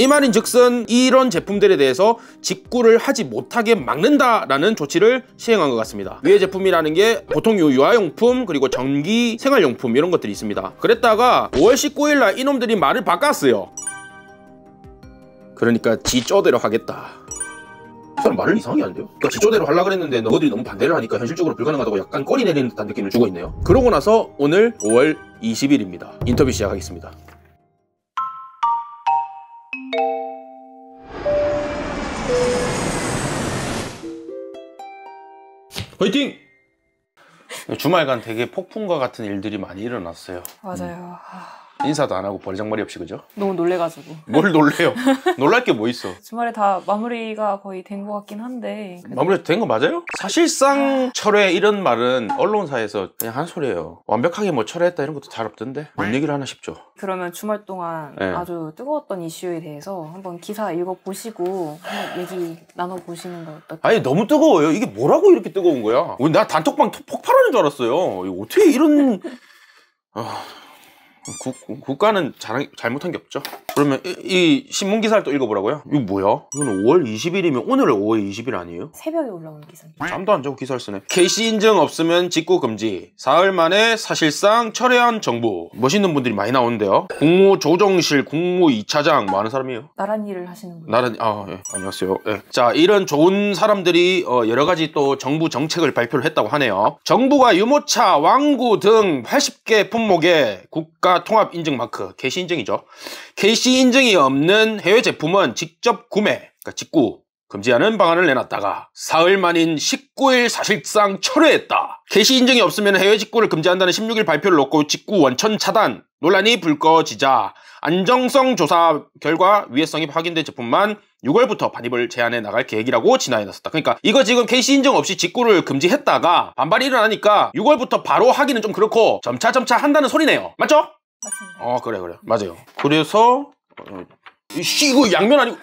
이 말인 즉슨 이런 제품들에 대해서 직구를 하지 못하게 막는다라는 조치를 시행한 것 같습니다. 위의 제품이라는 게 보통 유아용품 그리고 전기 생활용품 이런 것들이 있습니다. 그랬다가 5월 19일 날 이놈들이 말을 바꿨어요. 그러니까 지쪼대로 하겠다. 사람 말을 이상하게 하는데요? 그러니까 지쪼대로 하려고 그랬는데 너희들이 너무 반대를 하니까 현실적으로 불가능하다고 약간 꺼리 내리는 듯한 느낌을 주고 있네요. 그러고 나서 오늘 5월 20일입니다. 인터뷰 시작하겠습니다. 화이팅! 주말간 되게 폭풍과 같은 일들이 많이 일어났어요. 맞아요. 음. 아. 인사도 안 하고 버장머리 없이 그죠? 너무 놀래가지고 뭘 놀래요? 놀랄 게 뭐 있어? 주말에 다 마무리가 거의 된 것 같긴 한데 마무리 된거 맞아요? 사실상 아. 철회 이런 말은 언론사에서 그냥 한 소리예요 완벽하게 뭐 철회했다 이런 것도 잘 없던데 뭔 얘기를 하나 싶죠 그러면 주말 동안 네. 아주 뜨거웠던 이슈에 대해서 한번 기사 읽어보시고 한번 얘기 나눠보시는 거 어떨까요? 아니 너무 뜨거워요 이게 뭐라고 이렇게 뜨거운 거야 나 단톡방 폭발하는 줄 알았어요 어떻게 이런... 아... 국, 국가는 잘, 잘못한 게 없죠 그러면 이, 이 신문 기사를 또 읽어보라고요? 이거 뭐야? 이건 5월 20일이면 오늘 5월 20일 아니에요? 새벽에 올라온 기사 잠도 안 자고 기사를 쓰네 k 시 인증 없으면 직구 금지 사흘 만에 사실상 철회한 정부 멋있는 분들이 많이 나오는데요 국무 조정실 국무 2차장 많은 사람이에요 나란 일을 하시는 분 나란 아 예. 안녕하세요 예. 자 이런 좋은 사람들이 어, 여러 가지 또 정부 정책을 발표를 했다고 하네요 정부가 유모차 왕구 등 80개 품목에 국가 통합 인증 마크, 개시 인증이죠. 개시 인증이 없는 해외 제품은 직접 구매, 그러니까 직구, 금지하는 방안을 내놨다가 사흘 만인 19일 사실상 철회했다. 개시 인증이 없으면 해외 직구를 금지한다는 16일 발표를 놓고 직구 원천 차단 논란이 불거지자 안정성 조사 결과 위해성이 확인된 제품만 6월부터 반입을 제한해 나갈 계획이라고 진화해 놨었다. 그러니까 이거 지금 개시 인증 없이 직구를 금지했다가 반발이 일어나니까 6월부터 바로 하기는 좀 그렇고 점차 점차 한다는 소리네요. 맞죠? 맞습니다. 아 그래 그래 맞아요. 그래서 어, 이거 양면 아니고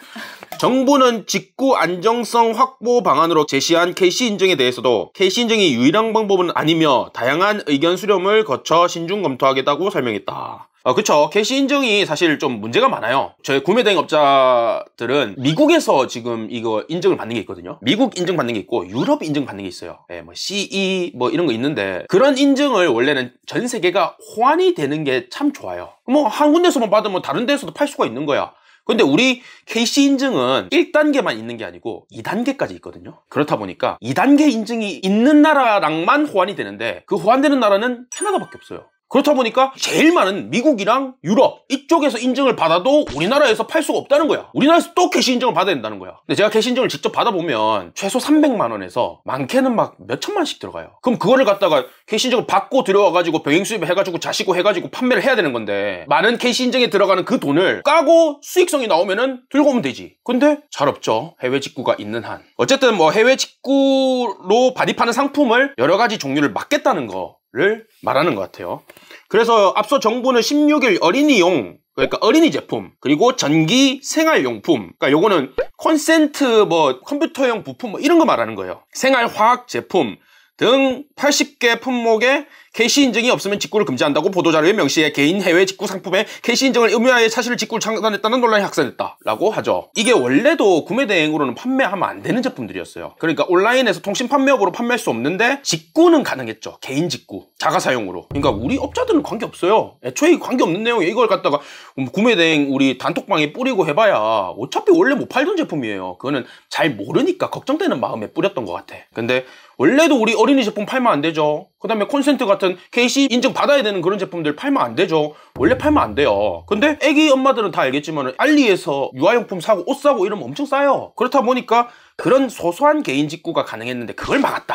정부는 직구 안정성 확보 방안으로 제시한 KC 인증에 대해서도 KC 인증이 유일한 방법은 아니며 다양한 의견 수렴을 거쳐 신중 검토하겠다고 설명했다. 어, 그쵸. 캐시 인증이 사실 좀 문제가 많아요. 저희 구매 대행업자들은 미국에서 지금 이거 인증을 받는 게 있거든요. 미국 인증 받는 게 있고 유럽 인증 받는 게 있어요. 예, 뭐 CE 뭐 이런 거 있는데 그런 인증을 원래는 전 세계가 호환이 되는 게 참 좋아요. 뭐 한 군데서만 받으면 다른 데서도 팔 수가 있는 거야. 근데 우리 KC 인증은 1단계만 있는 게 아니고 2단계까지 있거든요. 그렇다 보니까 2단계 인증이 있는 나라랑만 호환이 되는데 그 호환되는 나라는 캐나다밖에 없어요. 그렇다 보니까 제일 많은 미국이랑 유럽 이쪽에서 인증을 받아도 우리나라에서 팔 수가 없다는 거야 우리나라에서 또 캐시 인증을 받아야 된다는 거야 근데 제가 캐시 인증을 직접 받아보면 최소 300만 원에서 많게는 막 몇천만씩 들어가요 그럼 그거를 갖다가 캐시 인증을 받고 들어와가지고 병행 수입 을 해가지고 자시고 해가지고 판매를 해야 되는 건데 많은 캐시 인증에 들어가는 그 돈을 까고 수익성이 나오면은 들고 오면 되지 근데 잘 없죠 해외 직구가 있는 한 어쨌든 뭐 해외 직구로 바입하는 상품을 여러 가지 종류를 막겠다는 거를 말하는 것 같아요. 그래서 앞서 정부는 16일 어린이용 그러니까 어린이 제품 그리고 전기 생활용품 그러니까 요거는 콘센트 뭐 컴퓨터용 부품 뭐 이런 거 말하는 거예요. 생활화학 제품 등 80개 품목에 캐시 인증이 없으면 직구를 금지한다고 보도자료에 명시해 개인 해외 직구 상품에 캐시 인증을 의무화해 사실 직구를 창단했다는 논란이 확산됐다라고 하죠. 이게 원래도 구매 대행으로는 판매하면 안 되는 제품들이었어요. 그러니까 온라인에서 통신 판매업으로 판매할 수 없는데 직구는 가능했죠. 개인 직구, 자가 사용으로. 그러니까 우리 업자들은 관계 없어요. 애초에 관계 없는 내용에 이걸 갖다가 음, 구매 대행 우리 단톡방에 뿌리고 해봐야 어차피 원래 못 팔던 제품이에요. 그거는 잘 모르니까 걱정되는 마음에 뿌렸던 것 같아. 근데 원래도 우리 어린이 제품 팔면 안 되죠. 그 다음에 콘센트 같은 KC 인증 받아야 되는 그런 제품들 팔면 안 되죠 원래 팔면 안 돼요 근데 애기 엄마들은 다 알겠지만 알리에서 유아용품 사고 옷 사고 이러면 엄청 싸요 그렇다 보니까 그런 소소한 개인 직구가 가능했는데 그걸 막았다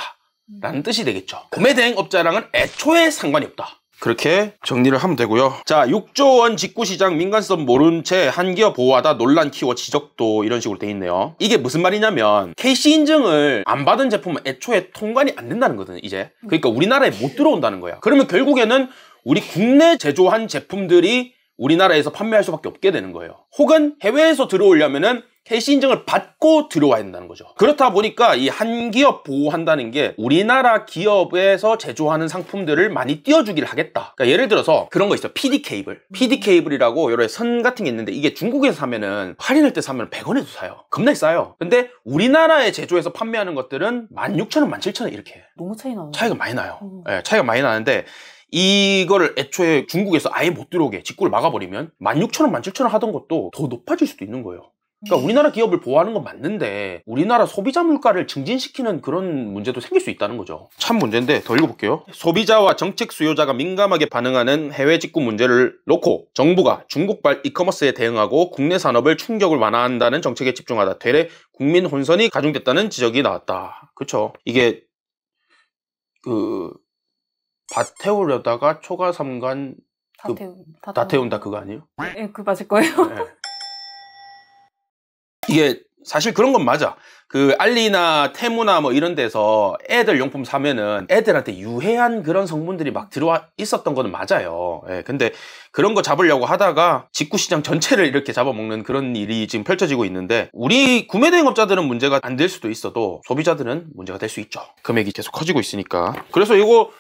라는 뜻이 되겠죠 구매대행업자랑은 애초에 상관이 없다 그렇게 정리를 하면 되고요. 자, 6조 원 직구 시장 민간성 모른 채 한기업 보호하다 논란 키워 지적도 이런 식으로 돼 있네요. 이게 무슨 말이냐면 k 시 인증을 안 받은 제품은 애초에 통관이 안 된다는 거거든요, 이제. 그러니까 우리나라에 못 들어온다는 거야. 그러면 결국에는 우리 국내 제조한 제품들이 우리나라에서 판매할 수밖에 없게 되는 거예요. 혹은 해외에서 들어오려면은 캐시 인증을 받고 들어와야 된다는 거죠. 그렇다 보니까 이 한 기업 보호한다는 게 우리나라 기업에서 제조하는 상품들을 많이 띄워주기를 하겠다. 그러니까 예를 들어서 그런 거 있어요. PD 케이블. PD 케이블이라고 여러 선 같은 게 있는데 이게 중국에서 사면은 할인할 때 사면 100원에도 사요. 겁나 싸요. 근데 우리나라에 제조해서 판매하는 것들은 16,000원, 17,000원 이렇게. 너무 차이 나요. 차이가 많이 나요. 음. 네, 차이가 많이 나는데 이거를 애초에 중국에서 아예 못 들어오게 직구를 막아버리면 16,000원, 17,000원 하던 것도 더 높아질 수도 있는 거예요. 그러니까 네. 우리나라 기업을 보호하는 건 맞는데 우리나라 소비자 물가를 증진시키는 그런 문제도 생길 수 있다는 거죠. 참 문제인데 더 읽어볼게요. 소비자와 정책 수요자가 민감하게 반응하는 해외 직구 문제를 놓고 정부가 중국발 이커머스에 대응하고 국내 산업을 충격을 완화한다는 정책에 집중하다 되레 국민 혼선이 가중됐다는 지적이 나왔다. 그렇죠. 이게 그밭 태우려다가 초가삼간 다, 그, 태운, 다, 다 태운다 그거 아니에요? 예, 그 맞을 거예요. 네. 이게 사실 그런 건 맞아. 그 알리나 테무나 뭐 이런 데서 애들 용품 사면은 애들한테 유해한 그런 성분들이 막 들어와 있었던 거는 맞아요. 예, 근데 그런 거 잡으려고 하다가 직구 시장 전체를 이렇게 잡아먹는 그런 일이 지금 펼쳐지고 있는데 우리 구매 대행업자들은 문제가 안 될 수도 있어도 소비자들은 문제가 될 수 있죠. 금액이 계속 커지고 있으니까. 그래서 이거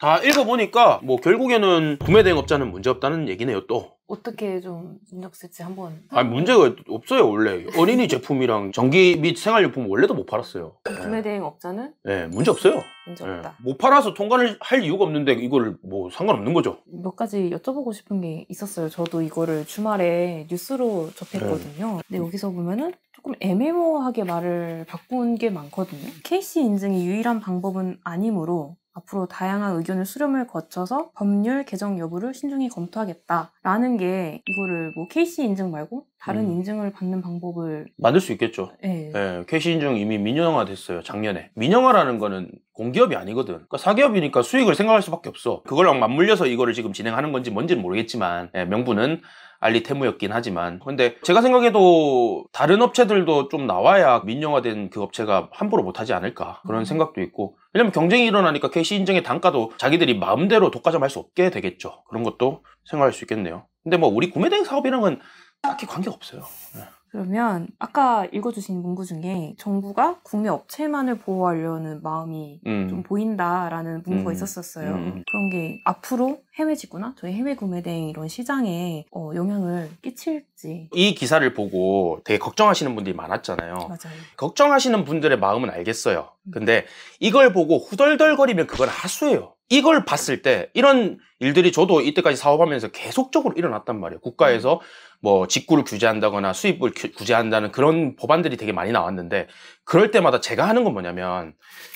다 읽어보니까 뭐 결국에는 구매 대행업자는 문제 없다는 얘기네요 또 어떻게 좀입력쓸지 한번 아니 문제가 없어요 원래 어린이 제품이랑 전기 및 생활용품 원래도 못 팔았어요 그 예. 구매 대행 업자는? 네 문제 없어요 문제 예. 없다 네. 못 팔아서 통관을 할 이유가 없는데 이걸 뭐 상관없는 거죠 몇 가지 여쭤보고 싶은 게 있었어요 저도 이거를 주말에 뉴스로 접했거든요 네. 근데 여기서 보면은 조금 애매모호하게 말을 바꾼 게 많거든요 KC 인증이 유일한 방법은 아니므로 앞으로 다양한 의견을 수렴을 거쳐서 법률 개정 여부를 신중히 검토하겠다라는 게 이거를 뭐 KC 인증 말고 다른 음. 인증을 받는 방법을 만들 수 있겠죠. 네. 네. KC 인증 이미 민영화 됐어요. 작년에. 민영화라는 거는 공기업이 아니거든. 그러니까 사기업이니까 수익을 생각할 수밖에 없어. 그걸랑 맞물려서 이거를 지금 진행하는 건지 뭔지는 모르겠지만 네, 명분은 알리테무였긴 하지만 근데 제가 생각해도 다른 업체들도 좀 나와야 민영화된 그 업체가 함부로 못하지 않을까 그런 음. 생각도 있고 왜냐면 경쟁이 일어나니까 캐시 그 인증의 단가도 자기들이 마음대로 독과점 할 수 없게 되겠죠 그런 것도 생각할 수 있겠네요 근데 뭐 우리 구매대행 사업이랑은 딱히 관계가 없어요 네. 그러면 아까 읽어주신 문구 중에 정부가 국내 업체만을 보호하려는 마음이 음. 좀 보인다라는 문구가 음. 있었었어요. 음. 그런 게 앞으로 해외 직구나 저희 해외 구매 대행 이런 시장에 어, 영향을 끼칠지. 이 기사를 보고 되게 걱정하시는 분들이 많았잖아요. 맞아요. 걱정하시는 분들의 마음은 알겠어요. 음. 근데 이걸 보고 후덜덜거리면 그건 하수예요. 이걸 봤을 때 이런 일들이 저도 이때까지 사업하면서 계속적으로 일어났단 말이에요. 국가에서 뭐 직구를 규제한다거나 수입을 규제한다는 그런 법안들이 되게 많이 나왔는데 그럴 때마다 제가 하는 건 뭐냐면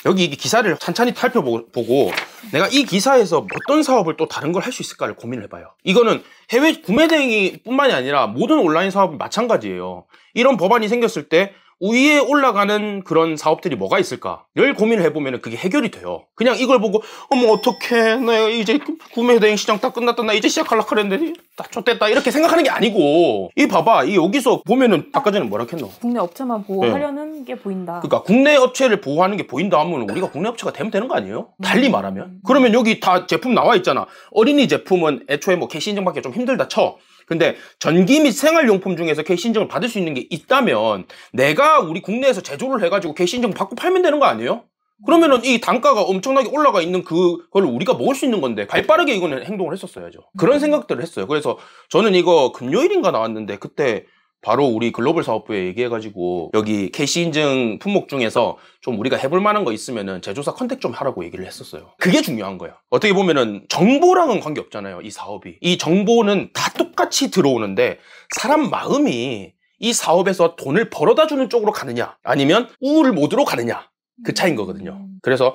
여기 기사를 찬찬히 살펴보고 내가 이 기사에서 어떤 사업을 또 다른 걸 할 수 있을까를 고민을 해봐요. 이거는 해외 구매대행이 뿐만이 아니라 모든 온라인 사업이 마찬가지예요. 이런 법안이 생겼을 때 위에 올라가는 그런 사업들이 뭐가 있을까를 고민을 해보면 그게 해결이 돼요. 그냥 이걸 보고 어머 어떡해 나 이제 구매대행 시장 다 끝났다 나 이제 시작할라 그랬는데 다 좆됐다 이렇게 생각하는 게 아니고 이 봐봐 이 여기서 보면은 아까 전에 뭐라 했노? 국내 업체만 보호하려는 네. 게 보인다. 그러니까 국내 업체를 보호하는 게 보인다 하면 우리가 국내 업체가 되면 되는 거 아니에요? 음. 달리 말하면 음. 그러면 여기 다 제품 나와 있잖아. 어린이 제품은 애초에 뭐 캐시 인증받기 좀 힘들다 쳐. 근데 전기 및 생활용품 중에서 개시 인증을 받을 수 있는 게 있다면 내가 우리 국내에서 제조를 해가지고 개시 인증 받고 팔면 되는 거 아니에요? 그러면은 이 단가가 엄청나게 올라가 있는 그 걸 우리가 먹을 수 있는 건데 발 빠르게 이거는 행동을 했었어야죠. 그런 생각들을 했어요. 그래서 저는 이거 금요일인가 나왔는데 그때 바로 우리 글로벌 사업부에 얘기해가지고 여기 캐시 인증 품목 중에서 좀 우리가 해볼 만한 거 있으면은 제조사 컨택 좀 하라고 얘기를 했었어요. 그게 중요한 거예요 어떻게 보면은 정보랑은 관계 없잖아요. 이 사업이. 이 정보는 다 똑같이 들어오는데 사람 마음이 이 사업에서 돈을 벌어다 주는 쪽으로 가느냐 아니면 우울 모드로 가느냐 그 음. 차인 거거든요. 그래서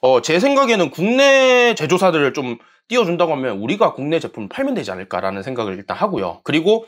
어, 제 생각에는 국내 제조사들을 좀 띄워준다고 하면 우리가 국내 제품 을 팔면 되지 않을까라는 생각을 일단 하고요. 그리고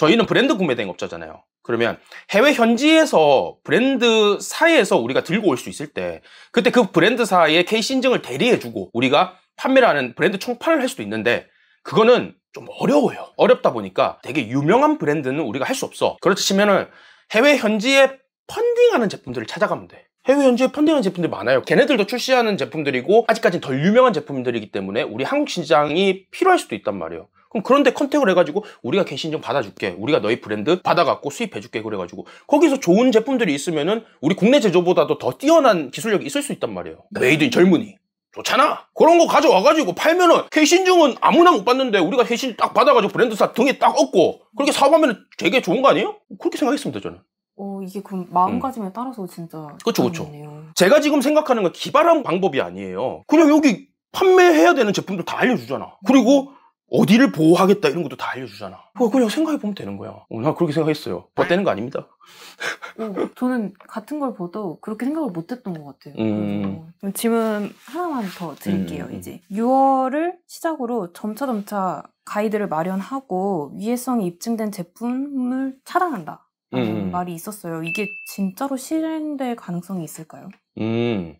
저희는 브랜드 구매 된행업자잖아요 그러면 해외 현지에서 브랜드사에서 우리가 들고 올 수 있을 때 그때 그 브랜드사의 케이스 인증을 대리해주고 우리가 판매를 하는 브랜드 총판을 할 수도 있는데 그거는 좀 어려워요. 어렵다 보니까 되게 유명한 브랜드는 우리가 할 수 없어. 그렇다 치면은 해외 현지에 펀딩하는 제품들을 찾아가면 돼. 해외 현지에 펀딩하는 제품들이 많아요. 걔네들도 출시하는 제품들이고 아직까지덜 유명한 제품들이기 때문에 우리 한국 시장이 필요할 수도 있단 말이에요. 그럼 그런데 컨택을 해가지고 우리가 개신 좀 받아줄게. 우리가 너희 브랜드 받아갖고 수입해줄게. 그래가지고 거기서 좋은 제품들이 있으면은 우리 국내 제조보다도 더 뛰어난 기술력이 있을 수 있단 말이에요. 네. 메이드 인 젊은이. 좋잖아. 그런 거 가져와가지고 팔면은 회신증은 아무나 못 받는데 우리가 회신 딱 받아가지고 브랜드사 등에 딱 얹고 그렇게 사업하면 되게 좋은 거 아니에요? 그렇게 생각했습니다 저는. 오, 어, 이게 그럼 마음가짐에 음. 따라서 진짜. 그렇죠, 그렇죠. 제가 지금 생각하는 건 기발한 방법이 아니에요. 그냥 여기 판매해야 되는 제품들 다 알려주잖아. 그리고 어디를 보호하겠다 이런 것도 다 알려주잖아. 뭐 그냥 생각해보면 되는 거야. 어, 나 그렇게 생각했어요. 뻗대는 뭐 거 아닙니다. 오, 어, 저는 같은 걸 봐도 그렇게 생각을 못했던 것 같아요. 음. 그럼 질문 하나만 더 드릴게요. 음. 이제 6월을 시작으로 점차점차 가이드를 마련하고 위해성이 입증된 제품을 차단한다. 라는 음. 말이 있었어요. 이게 진짜로 실행될 가능성이 있을까요? 음.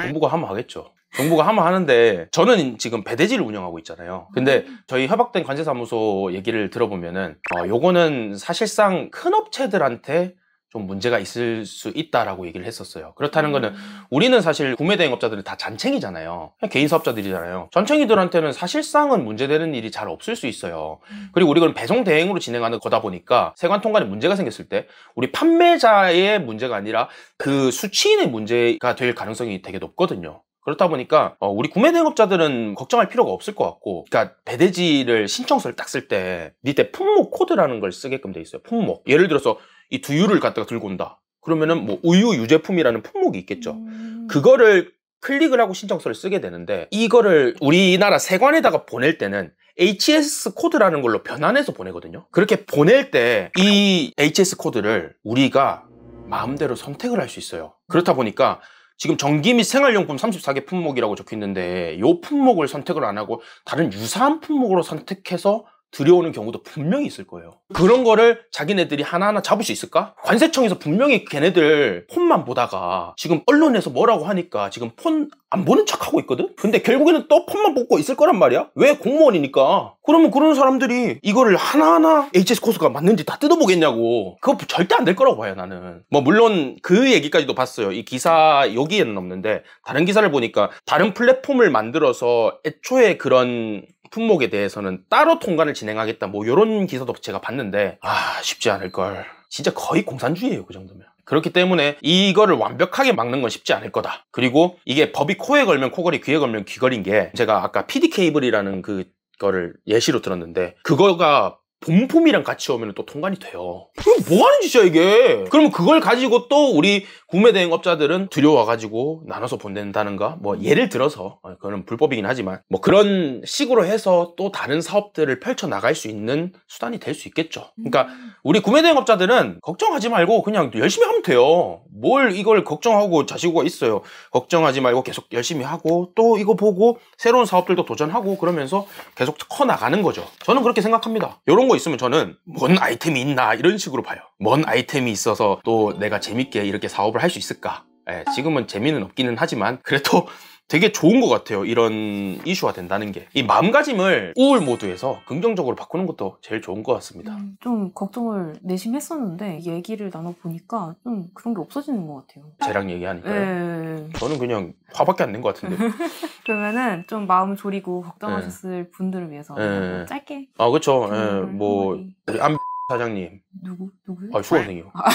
정부가 하면 하겠죠. 정부가 하면 하는데 저는 지금 배대지를 운영하고 있잖아요. 근데 음. 저희 협약된 관제사무소 얘기를 들어보면은 어, 요거는 사실상 큰 업체들한테 좀 문제가 있을 수 있다라고 얘기를 했었어요. 그렇다는 거는 음. 우리는 사실 구매 대행업자들은 다 잔챙이잖아요. 개인 사업자들이잖아요. 잔챙이들한테는 사실상은 문제되는 일이 잘 없을 수 있어요. 음. 그리고 우리 는 배송 대행으로 진행하는 거다 보니까 세관 통관에 문제가 생겼을 때 우리 판매자의 문제가 아니라 그 수취인의 문제가 될 가능성이 되게 높거든요. 그렇다 보니까 어, 우리 구매 대행업자들은 걱정할 필요가 없을 것 같고 그러니까 배대지를 신청서를 딱 쓸 때 밑에 품목 코드라는 걸 쓰게끔 돼 있어요 품목 예를 들어서 이 두유를 갖다가 들고 온다 그러면은 뭐 우유 유제품이라는 품목이 있겠죠 음... 그거를 클릭을 하고 신청서를 쓰게 되는데 이거를 우리나라 세관에다가 보낼 때는 HS 코드라는 걸로 변환해서 보내거든요 그렇게 보낼 때 이 HS 코드를 우리가 마음대로 선택을 할 수 있어요 그렇다 보니까 지금 전기 및 생활용품 34개 품목이라고 적혀 있는데 요 품목을 선택을 안 하고 다른 유사한 품목으로 선택해서 들여오는 경우도 분명히 있을 거예요. 그런 거를 자기네들이 하나하나 잡을 수 있을까? 관세청에서 분명히 걔네들 폰만 보다가 지금 언론에서 뭐라고 하니까 지금 폰 안 보는 척하고 있거든? 근데 결국에는 또 폰만 뽑고 있을 거란 말이야? 왜 공무원이니까? 그러면 그런 사람들이 이거를 하나하나 HS 코스가 맞는지 다 뜯어보겠냐고. 그거 절대 안 될 거라고 봐요, 나는. 뭐, 물론 그 얘기까지도 봤어요. 이 기사 여기에는 없는데, 다른 기사를 보니까 다른 플랫폼을 만들어서 애초에 그런 품목에 대해서는 따로 통관을 진행하겠다 뭐 이런 기사도 제가 봤는데 아 쉽지 않을걸 진짜 거의 공산주의예요 그 정도면 그렇기 때문에 이거를 완벽하게 막는 건 쉽지 않을 거다 그리고 이게 법이 코에 걸면 코걸이 귀에 걸면 귀걸인 게 제가 아까 PD 케이블이라는 그 거를 예시로 들었는데 그거가 본품이랑 같이 오면 또 통관이 돼요 뭐 하는 짓이야 이게 그러면 그걸 가지고 또 우리 구매 대행업자들은 두려워가지고 나눠서 보낸다는가 뭐 예를 들어서 어, 그거는 불법이긴 하지만 뭐 그런 식으로 해서 또 다른 사업들을 펼쳐나갈 수 있는 수단이 될 수 있겠죠 그러니까 음. 우리 구매 대행업자들은 걱정하지 말고 그냥 열심히 하면 돼요 뭘 이걸 걱정하고 자시고가 있어요 걱정하지 말고 계속 열심히 하고 또 이거 보고 새로운 사업들도 도전하고 그러면서 계속 커나가는 거죠 저는 그렇게 생각합니다 이런 거 있으면 저는 뭔 아이템이 있나 이런 식으로 봐요 뭔 아이템이 있어서 또 내가 재밌게 이렇게 사업을 할 수 있을까? 예, 지금은 재미는 없기는 하지만 그래도 되게 좋은 것 같아요 이런 이슈가 된다는 게이 마음가짐을 우울 모드에서 긍정적으로 바꾸는 것도 제일 좋은 것 같습니다 음, 좀 걱정을 내심 했었는데 얘기를 나눠보니까 좀 그런 게 없어지는 것 같아요 재랑 얘기하니까요 에... 예, 예, 예. 저는 그냥 화밖에 안 낸 것 같은데 그러면은 좀 마음 졸이고 걱정하셨을 에... 분들을 위해서 에... 짧게 아 그렇죠 뭐 우리 안 사장님. 누구? 누구요? 아, 수원생이요. 아. 아.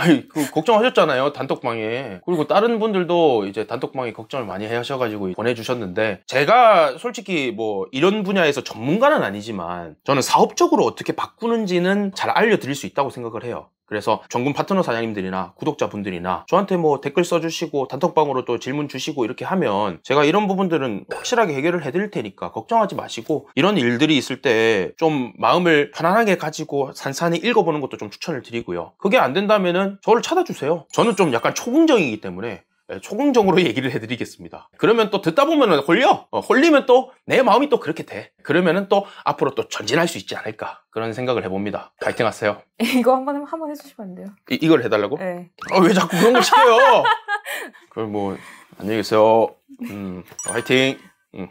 아니 그 걱정하셨잖아요 단톡방에 그리고 다른 분들도 이제 단톡방에 걱정을 많이 하셔가지고 보내주셨는데 제가 솔직히 뭐 이런 분야에서 전문가는 아니지만 저는 사업적으로 어떻게 바꾸는지는 잘 알려드릴 수 있다고 생각을 해요 그래서 전군 파트너 사장님들이나 구독자분들이나 저한테 뭐 댓글 써주시고 단톡방으로 또 질문 주시고 이렇게 하면 제가 이런 부분들은 확실하게 해결을 해드릴 테니까 걱정하지 마시고 이런 일들이 있을 때 좀 마음을 편안하게 가지고 산산히 읽어보는 것도 좀 추천을 드리고요. 그게 안 된다면은 저를 찾아주세요. 저는 좀 약간 초긍정이기 때문에 예, 초긍정으로 얘기를 해드리겠습니다. 그러면 또 듣다 보면 홀려. 어, 홀리면 또 내 마음이 또 그렇게 돼. 그러면은 또 앞으로 또 전진할 수 있지 않을까 그런 생각을 해봅니다. 파이팅 하세요. 이거 한번 한 번 해주시면 안 돼요? 이, 이걸 해달라고? 네. 아, 왜 자꾸 그런 걸 시켜요? 그럼 뭐 안녕히 계세요. 음, 파이팅. 음.